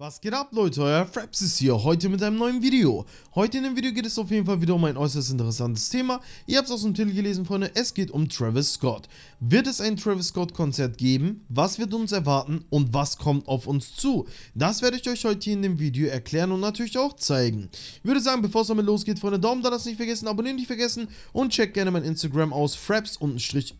Was geht ab Leute, euer Fraps ist hier, heute mit einem neuen Video. Heute in dem Video geht es auf jeden Fall wieder um ein äußerst interessantes Thema. Ihr habt es aus dem Titel gelesen, Freunde, es geht um Travis Scott. Wird es ein Travis Scott Konzert geben? Was wird uns erwarten und was kommt auf uns zu? Das werde ich euch heute hier in dem Video erklären und natürlich auch zeigen. Ich würde sagen, bevor es damit losgeht, Freunde, Daumen da das nicht vergessen, abonnieren nicht vergessen und checkt gerne mein Instagram aus, fraps-yt.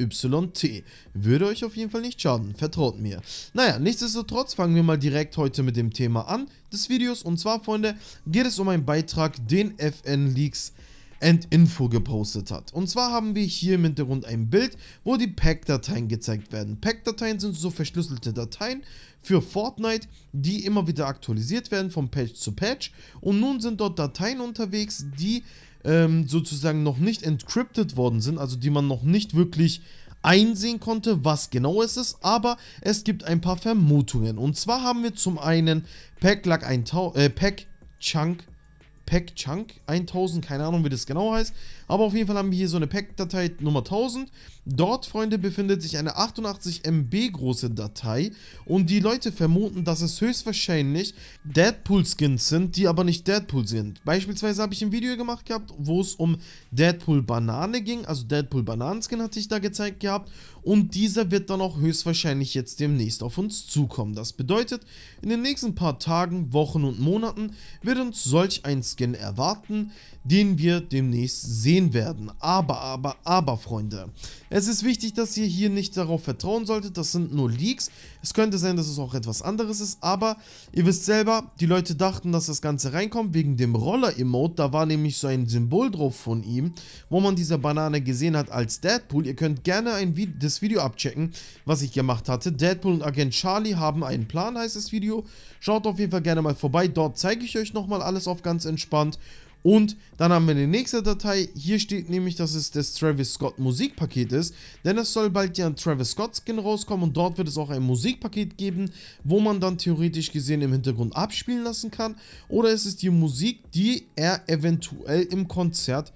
Würde euch auf jeden Fall nicht schaden, vertraut mir. Naja, nichtsdestotrotz fangen wir mal direkt heute mit dem Thema Thema an des Videos. Und zwar, Freunde, geht es um einen Beitrag, den FN Leaks Endinfo gepostet hat. Und zwar haben wir hier im Hintergrund ein Bild, wo die Pack-Dateien gezeigt werden. Pack-Dateien sind so verschlüsselte Dateien für Fortnite, die immer wieder aktualisiert werden von Patch zu Patch. Und nun sind dort Dateien unterwegs, die ähm, sozusagen noch nicht encrypted worden sind, also die man noch nicht wirklich einsehen konnte, was genau es ist, aber es gibt ein paar Vermutungen. Und zwar haben wir zum einen Pack, Luck ein äh, Pack Chunk Pack Chunk 1000, keine Ahnung wie das genau heißt, aber auf jeden Fall haben wir hier so eine Pack-Datei Nummer 1000. Dort, Freunde, befindet sich eine 88 MB große Datei und die Leute vermuten, dass es höchstwahrscheinlich Deadpool-Skins sind, die aber nicht Deadpool sind. Beispielsweise habe ich ein Video gemacht gehabt, wo es um Deadpool-Banane ging, also Deadpool-Bananen-Skin hatte ich da gezeigt gehabt und dieser wird dann auch höchstwahrscheinlich jetzt demnächst auf uns zukommen. Das bedeutet, in den nächsten paar Tagen, Wochen und Monaten wird uns solch ein Skin Skin erwarten, den wir demnächst sehen werden. Aber, aber, aber, Freunde, es ist wichtig, dass ihr hier nicht darauf vertrauen solltet, das sind nur Leaks. Es könnte sein, dass es auch etwas anderes ist, aber ihr wisst selber, die Leute dachten, dass das Ganze reinkommt wegen dem Roller-Emote. Da war nämlich so ein Symbol drauf von ihm, wo man diese Banane gesehen hat als Deadpool. Ihr könnt gerne ein Vi das Video abchecken, was ich gemacht hatte. Deadpool und Agent Charlie haben einen Plan, heißt das Video. Schaut auf jeden Fall gerne mal vorbei. Dort zeige ich euch nochmal alles auf ganz entspannt. Und dann haben wir eine nächste Datei. Hier steht nämlich, dass es das Travis Scott Musikpaket ist. Denn es soll bald ja ein Travis Scott Skin rauskommen und dort wird es auch ein Musikpaket geben, wo man dann theoretisch gesehen im Hintergrund abspielen lassen kann. Oder es ist die Musik, die er eventuell im Konzert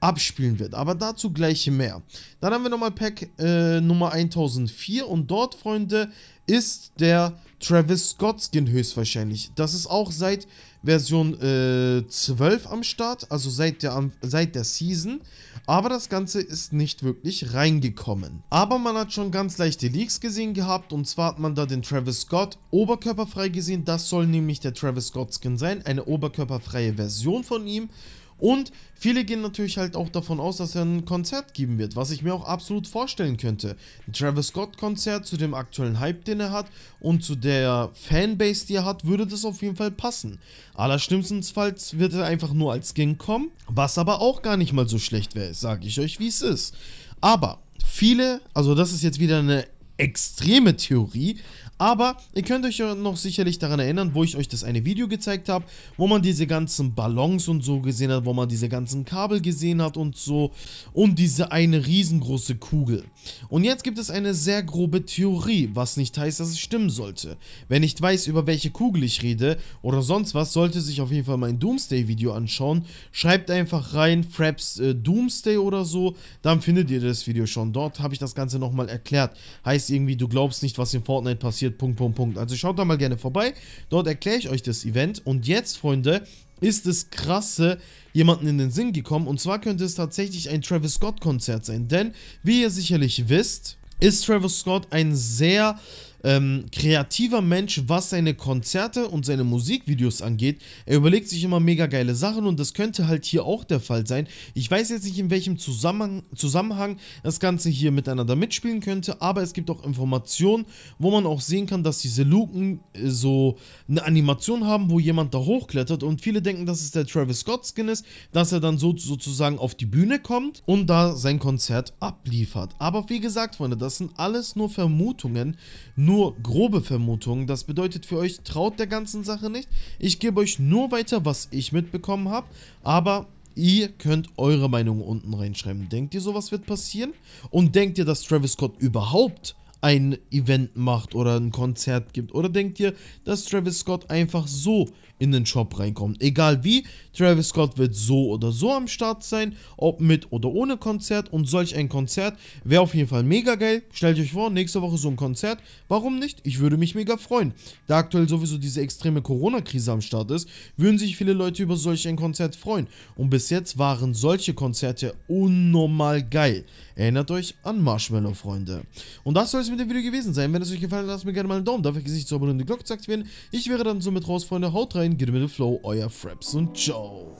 abspielen wird. Aber dazu gleich mehr. Dann haben wir nochmal Pack äh, Nummer 1004 und dort, Freunde, ist der Travis Scott Skin höchstwahrscheinlich. Das ist auch seit Version äh, 12 am Start, also seit der, seit der Season. Aber das Ganze ist nicht wirklich reingekommen. Aber man hat schon ganz leichte Leaks gesehen gehabt und zwar hat man da den Travis Scott oberkörperfrei gesehen. Das soll nämlich der Travis Scott Skin sein, eine oberkörperfreie Version von ihm. Und viele gehen natürlich halt auch davon aus, dass er ein Konzert geben wird, was ich mir auch absolut vorstellen könnte. Ein Travis Scott-Konzert zu dem aktuellen Hype, den er hat und zu der Fanbase, die er hat, würde das auf jeden Fall passen. Allerschlimmstenfalls wird er einfach nur als Gang kommen, was aber auch gar nicht mal so schlecht wäre, sage ich euch, wie es ist. Aber viele, also das ist jetzt wieder eine extreme Theorie, aber ihr könnt euch noch sicherlich daran erinnern, wo ich euch das eine Video gezeigt habe, wo man diese ganzen Ballons und so gesehen hat, wo man diese ganzen Kabel gesehen hat und so und diese eine riesengroße Kugel. Und jetzt gibt es eine sehr grobe Theorie, was nicht heißt, dass es stimmen sollte. Wer nicht weiß, über welche Kugel ich rede oder sonst was, sollte sich auf jeden Fall mein Doomsday-Video anschauen. Schreibt einfach rein, Fraps äh, Doomsday oder so, dann findet ihr das Video schon. Dort habe ich das Ganze nochmal erklärt. Heißt irgendwie, du glaubst nicht, was in Fortnite passiert existiert, Punkt, Punkt, Punkt. Also schaut da mal gerne vorbei. Dort erkläre ich euch das Event. Und jetzt, Freunde, ist es krasse jemanden in den Sinn gekommen. Und zwar könnte es tatsächlich ein Travis Scott-Konzert sein. Denn, wie ihr sicherlich wisst, ist Travis Scott ein sehr ähm, kreativer Mensch, was seine Konzerte und seine Musikvideos angeht. Er überlegt sich immer mega geile Sachen und das könnte halt hier auch der Fall sein. Ich weiß jetzt nicht, in welchem Zusammenhang, Zusammenhang das Ganze hier miteinander mitspielen könnte, aber es gibt auch Informationen, wo man auch sehen kann, dass diese Luken äh, so eine Animation haben, wo jemand da hochklettert und viele denken, dass es der Travis Scott Skin ist, dass er dann so, sozusagen auf die Bühne kommt und da sein Konzert abliefert. Aber wie gesagt, Freunde, das sind alles nur Vermutungen, nur nur grobe Vermutungen. Das bedeutet für euch, traut der ganzen Sache nicht. Ich gebe euch nur weiter, was ich mitbekommen habe. Aber ihr könnt eure Meinung unten reinschreiben. Denkt ihr, sowas wird passieren? Und denkt ihr, dass Travis Scott überhaupt ein Event macht oder ein Konzert gibt? Oder denkt ihr, dass Travis Scott einfach so in den Shop reinkommt? Egal wie, Travis Scott wird so oder so am Start sein, ob mit oder ohne Konzert. Und solch ein Konzert wäre auf jeden Fall mega geil. Stellt euch vor, nächste Woche so ein Konzert. Warum nicht? Ich würde mich mega freuen. Da aktuell sowieso diese extreme Corona-Krise am Start ist, würden sich viele Leute über solch ein Konzert freuen. Und bis jetzt waren solche Konzerte unnormal geil. Erinnert euch an Marshmallow, Freunde. Und das soll es es mit dem Video gewesen sein. Wenn es euch gefallen hat, lasst mir gerne mal einen Daumen dafür vergesst zu abonnieren und die Glocke zu aktivieren. Ich wäre dann somit raus, Freunde. Haut rein, geht mit dem Flow, euer Fraps und ciao.